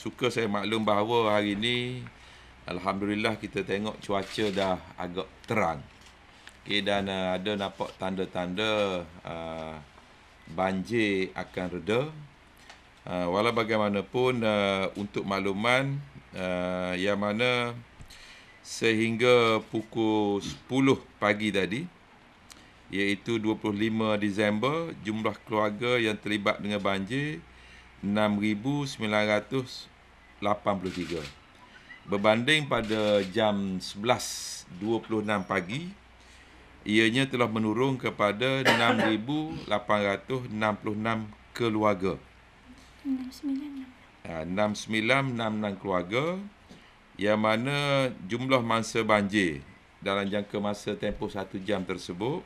Suka saya maklum bahawa hari ini Alhamdulillah kita tengok cuaca dah agak terang okay, Dan uh, ada nampak tanda-tanda uh, banjir akan reda uh, Walau bagaimanapun uh, untuk makluman uh, Yang mana sehingga pukul 10 pagi tadi Iaitu 25 Disember jumlah keluarga yang terlibat dengan banjir 83. Berbanding pada jam 11.26 pagi, ianya telah menurun kepada 6,866 keluarga. 6,966. Ah, keluarga yang mana jumlah mangsa banjir dalam jangka masa tempoh satu jam tersebut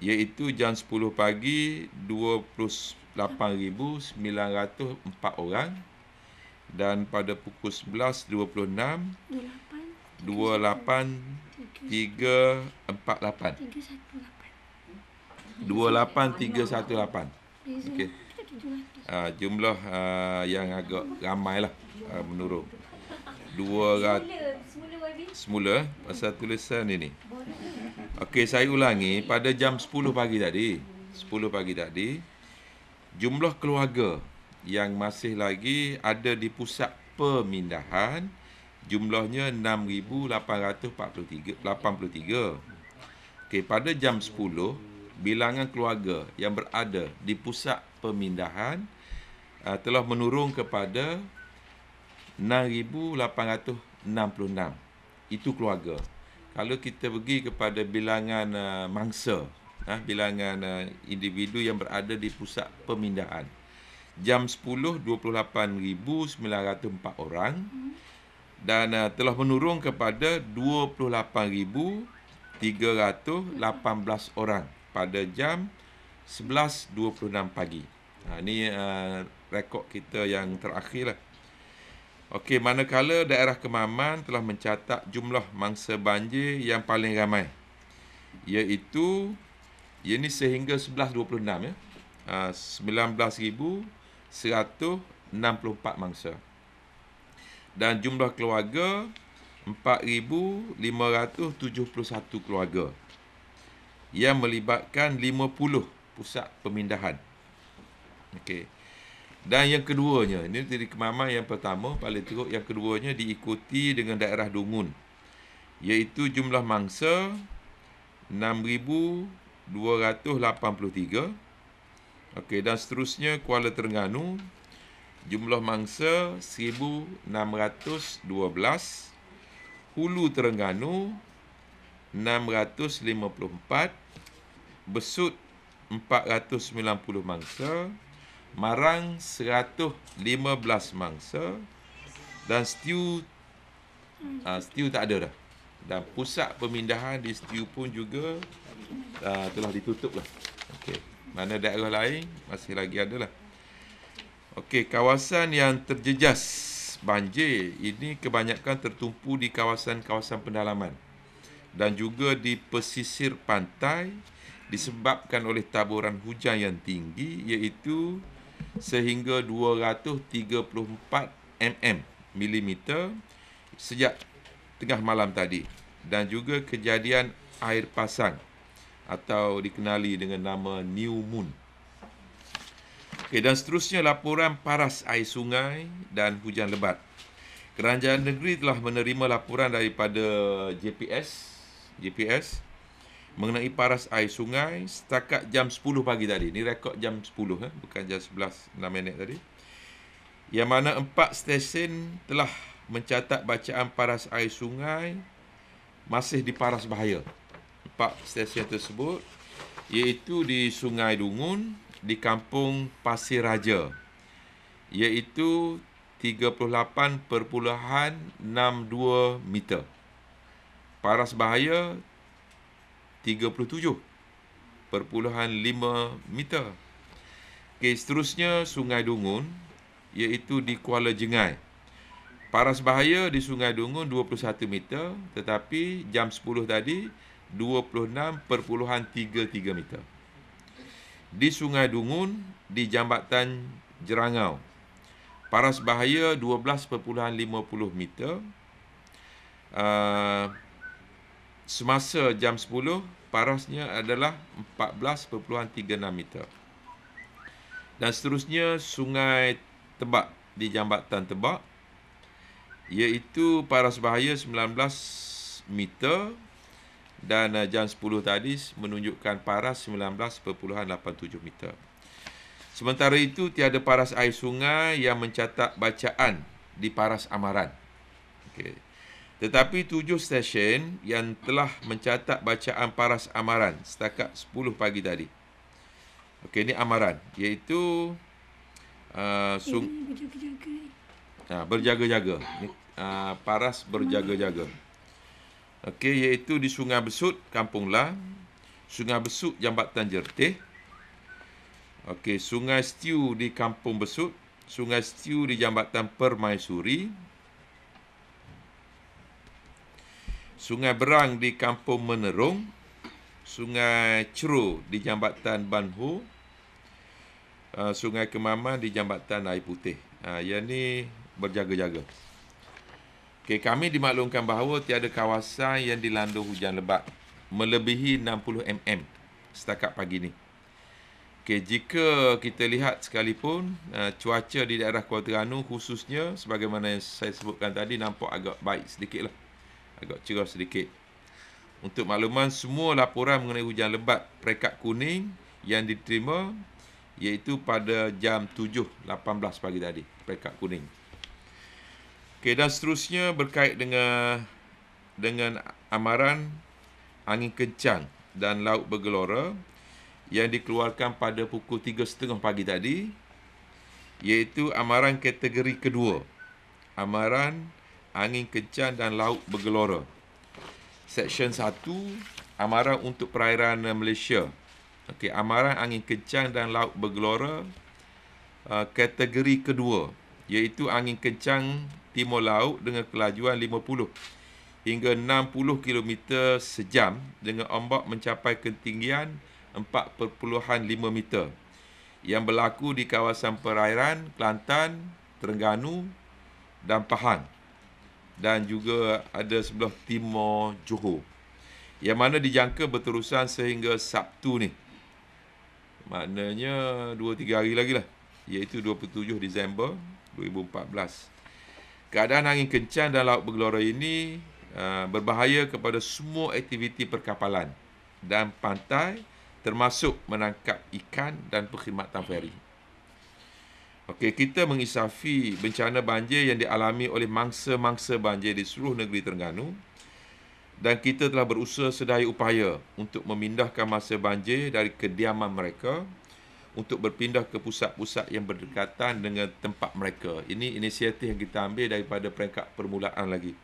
iaitu jam 10 pagi 28,904 orang dan pada pukul 11.26 28 28 3 48 3 1 28318. Okey. Ah, jumlah uh, yang agak ramailah uh, ah, menurut. Dua, semula semula pasal tulisan ini. Okey, saya ulangi pada jam 10 pagi tadi. 10 pagi tadi jumlah keluarga yang masih lagi ada di pusat pemindahan jumlahnya 6,843. Okay, pada jam 10, bilangan keluarga yang berada di pusat pemindahan uh, telah menurun kepada 6,866. Itu keluarga. Kalau kita pergi kepada bilangan uh, mangsa, uh, bilangan uh, individu yang berada di pusat pemindahan, jam 10 28904 orang hmm. dan uh, telah menurun kepada 28318 orang pada jam 11.26 pagi. Ha ni uh, rekod kita yang terakhirlah. Okey, manakala daerah Kemaman telah mencatat jumlah mangsa banjir yang paling ramai. Iaitu ya, ini sehingga 11.26 ya. Ha, uh, 19,000 164 mangsa. Dan jumlah keluarga 4571 keluarga. Yang melibatkan 50 pusat pemindahan. Okey. Dan yang keduanya, ini dari kemaman yang pertama paling teruk, yang keduanya diikuti dengan daerah Dungun. Iaitu jumlah mangsa 6283 Okey dan seterusnya Kuala Terengganu jumlah mangsa 1612 Hulu Terengganu 654 Besut 490 mangsa Marang 115 mangsa dan Stiu uh, ah, Stiu tak ada dah dan pusat pemindahan di Stiu pun juga uh, telah ditutup lah. Okey. Mana daerah lain masih lagi ada lah. Okey, kawasan yang terjejas banjir ini kebanyakan tertumpu di kawasan-kawasan pendalaman dan juga di pesisir pantai disebabkan oleh taburan hujan yang tinggi iaitu sehingga 234 mm milimeter sejak tengah malam tadi dan juga kejadian air pasang atau dikenali dengan nama New Moon. Okay, dan seterusnya laporan paras air sungai dan hujan lebat. Kerajaan negeri telah menerima laporan daripada JPS, JPS mengenai paras air sungai setakat jam 10 pagi tadi. Ini rekod jam 10, eh? bukan jam 11, 6 minit tadi. Yang mana empat stesen telah mencatat bacaan paras air sungai masih di paras bahaya pak stesen tersebut iaitu di Sungai Dungun di Kampung Pasir Raja iaitu 38.62 meter. Paras bahaya 37.5 meter. Okey, seterusnya Sungai Dungun iaitu di Kuala Jengai. Paras bahaya di Sungai Dungun 21 meter tetapi jam 10 tadi 26.33 meter. Di Sungai Dungun, di Jambatan Jerangau, paras bahaya 12.50 meter. Uh, semasa jam 10, parasnya adalah 14.36 meter. Dan seterusnya, Sungai Tebak di Jambatan Tebak, iaitu paras bahaya 19 meter dan uh, jam 10 tadi menunjukkan paras 19.87 meter. Sementara itu tiada paras air sungai yang mencatat bacaan di paras amaran. Okay. Tetapi tujuh stesen yang telah mencatat bacaan paras amaran setakat 10 pagi tadi. Okey ini amaran iaitu a uh, berjaga-jaga. Ha, uh, paras berjaga-jaga. Okey, iaitu di Sungai Besut, Kampung Lang. Sungai Besut, Jambatan Jertih. Okey, Sungai Stiu di Kampung Besut. Sungai Stiu di Jambatan Permaisuri. Sungai Berang di Kampung Menerung. Sungai Ceru di Jambatan Banhu. Ah, Sungai Kemaman di Jambatan Air Putih. Uh, yang ni berjaga-jaga. Okay, kami dimaklumkan bahawa tiada kawasan yang dilanda hujan lebat melebihi 60 mm setakat pagi ini. Okay, jika kita lihat sekalipun uh, cuaca di daerah Kuala Terengganu khususnya sebagaimana yang saya sebutkan tadi nampak agak baik sedikitlah. Agak cerah sedikit. Untuk makluman semua laporan mengenai hujan lebat perekat kuning yang diterima iaitu pada jam 7.18 pagi tadi perekat kuning. Okey dan seterusnya berkait dengan dengan amaran angin kencang dan laut bergelora yang dikeluarkan pada pukul 3.30 pagi tadi iaitu amaran kategori kedua. Amaran angin kencang dan laut bergelora. Seksyen 1 amaran untuk perairan Malaysia. Okey amaran angin kencang dan laut bergelora uh, kategori kedua iaitu angin kencang timur laut dengan kelajuan 50 hingga 60 km sejam dengan ombak mencapai ketinggian 4.5 meter yang berlaku di kawasan perairan Kelantan, Terengganu dan Pahang dan juga ada sebelah timur Johor yang mana dijangka berterusan sehingga Sabtu ni. Maknanya 2-3 hari lagi lah. Iaitu 27 Disember 2014. Keadaan angin kencang dalam laut bergelora ini uh, berbahaya kepada semua aktiviti perkapalan dan pantai termasuk menangkap ikan dan perkhidmatan feri. Okey, kita mengisafi bencana banjir yang dialami oleh mangsa-mangsa banjir di seluruh negeri Terengganu dan kita telah berusaha sedaya upaya untuk memindahkan masa banjir dari kediaman mereka untuk berpindah ke pusat-pusat yang berdekatan dengan tempat mereka. Ini inisiatif yang kita ambil daripada peringkat permulaan lagi.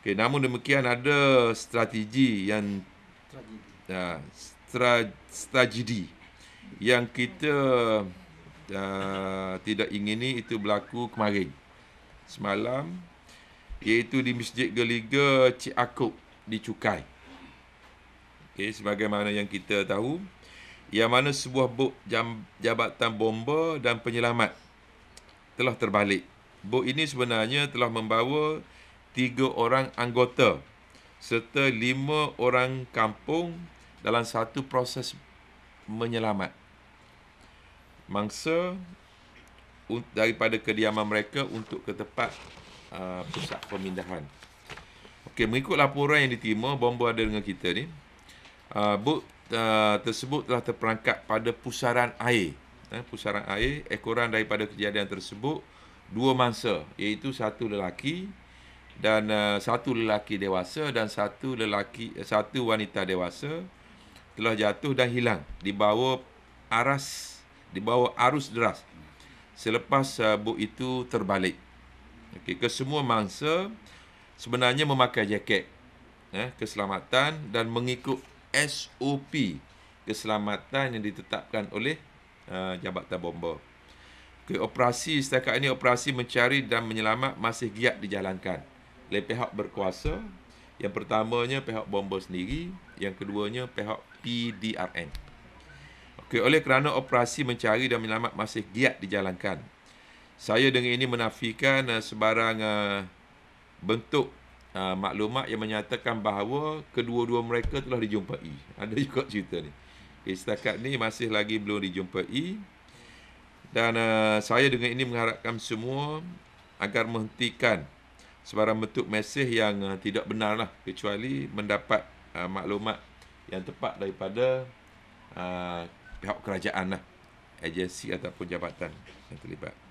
Okay, namun demikian ada strategi yang strategi. Uh, ah, stra, strategi yang kita uh, tidak ingini itu berlaku kemarin semalam iaitu di Masjid Geliga Cik Akub di Cukai. Okay, sebagaimana yang kita tahu yang mana sebuah bot jabatan bomba dan penyelamat telah terbalik. Bot ini sebenarnya telah membawa tiga orang anggota serta lima orang kampung dalam satu proses menyelamat. Mangsa daripada kediaman mereka untuk ke tempat uh, pusat pemindahan. Okey, mengikut laporan yang diterima, bomba ada dengan kita ni. Uh, bot Eh, tersebut telah terperangkap pada pusaran air. Eh, pusaran air, ekoran daripada kejadian tersebut, dua mangsa iaitu satu lelaki dan eh, satu lelaki dewasa dan satu lelaki satu wanita dewasa telah jatuh dan hilang di bawah aras di bawah arus deras selepas bot itu terbalik. Okay, kesemua mangsa sebenarnya memakai jaket keselamatan dan mengikut SOP keselamatan yang ditetapkan oleh uh, Jabatan Bomba. Okay, operasi setakat ini operasi mencari dan menyelamat masih giat dijalankan oleh pihak berkuasa. Yang pertamanya pihak bomba sendiri, yang keduanya pihak PDRM. Okey, oleh kerana operasi mencari dan menyelamat masih giat dijalankan. Saya dengan ini menafikan uh, sebarang uh, bentuk uh, maklumat yang menyatakan bahawa kedua-dua mereka telah dijumpai. Ada ah, juga cerita ni. Okay, eh, setakat ni masih lagi belum dijumpai. Dan uh, saya dengan ini mengharapkan semua agar menghentikan sebarang bentuk mesej yang uh, tidak benar lah. Kecuali mendapat uh, maklumat yang tepat daripada uh, pihak kerajaan lah. Agensi ataupun jabatan yang terlibat.